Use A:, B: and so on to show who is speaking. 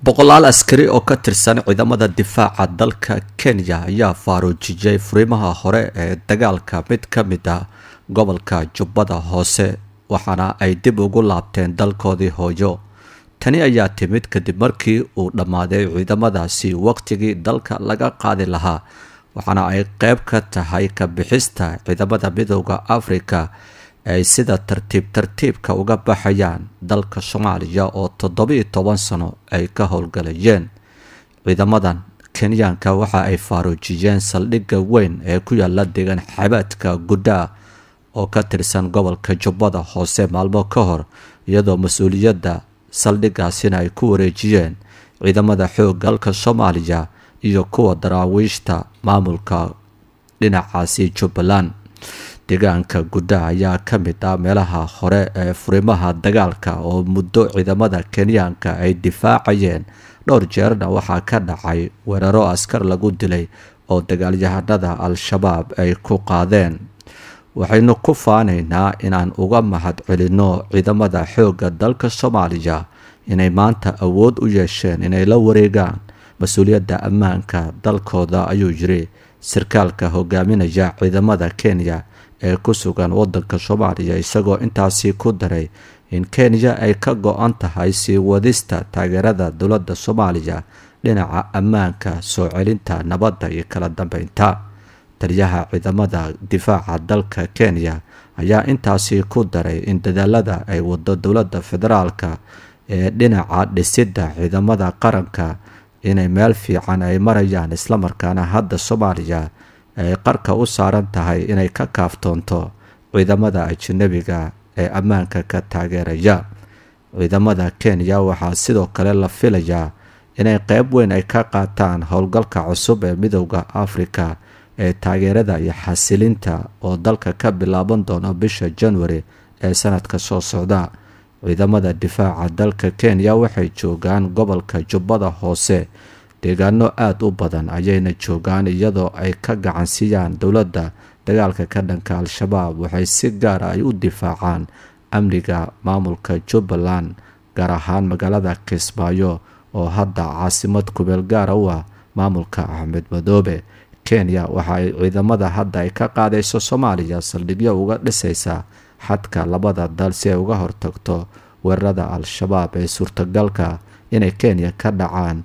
A: boqolaal askari oo ka tirsan ciidamada difaaca dalka kenya ayaa faaruujiyey furimaha hore ee dagaalka mid ka mid ah gobolka jubbada hoose waxaana ay dib ugu laabteen dalkoodii hooyo tani ayaa timid kadib markii uu dhammaaday ciidamadaasi waqtigii dalka laga qaadi lahaa waxaana ay qayb ka tahay ka bixista ciidamada midooda afrika ay sida tartiib tartiibka uga baxayaan dalka soomaaliya oo toddobiiyo toban sano ay ka howlgalayeen ciidamadan kenyaanka waxa ay faaruujiyeen saldhigga weyn ee ku yaala degan xabaadka guddaa oo ka tirsan gobolka jubbada hoose maalmo ka hor iyadoo mas-uuliyadda saldhiggaasina ay ku wareejiyeen ciidamada xoogga dalka soomaaliya iyo kuwa daraawiishta maamulka dhinacaasi jubbaland deegaanka gudaha ayaa ka mid ah meelaha hore ee furimaha dagaalka oo muddo ciidamada kenyaanka ay difaacayeen dhowr jeerna waxaa ka dhacay weeraro askar lagu dilay oo dagaalyahanada al-shabaab ay ku qaadeen waxaynu ku faanaynaa inaan uga mahad celinno ciidamada xoogga dalka soomaaliya inay maanta awood u yeesheen inay la wareegaan mas-uuliyadda ammaanka dalkooda ayuu yiri sarkaalka hogaaminaya ciidamada kenya ee ku sugan waddanka soomaaliya isagoo intaasii ku daray in kenya ay ka go-an tahay sii wadista taageerada dowladda soomaaliya dhinaca ammaanka soo celinta nabadda iyo kala dambeynta taliyaha ciidamada difaaca dalka kenya ayaa intaasii ku daray in dadaalada ay wado dowladda federaalka ee dhinaca dhisidda ciidamada qaranka inay meel fiican ay marayaan isla markaana hadda soomaaliya ay qarka u saaran tahay inay ka kaaftoonto ciidamada ajanabiga ee ammaanka ka taageeraya ciidamada kenya waxaa sidoo kale la filayaa inay qeyb weyn ay ka qaataan howlgalka cusub ee midowda afrika ee taageerada iyo xasilinta oo dalka ka bilaaban doono bisha januari ee sanadka soo socda ciidamada difaaca dalka kenya waxay joogaan gobolka jubbada hoose deegaano aada u badan ayayna joogaan iyadoo ay ka gacansiiyaan dowladda dagaalka ka dhanka al-shabaab waxay si gaara ah ay u difaacaan amniga maamulka jubbaland gaar ahaan magaalada kismaayo oo hadda caasimad kubeel u ah maamulka axmed madoobe kenya waxa ay ciidamada hadda ay ka qaadayso soomaaliya saldhigyo uga dhisaysa xadka labada dal si ay uga hortagto weerarada al-shabaab ee suurtagalka inay kenya ka dhacaan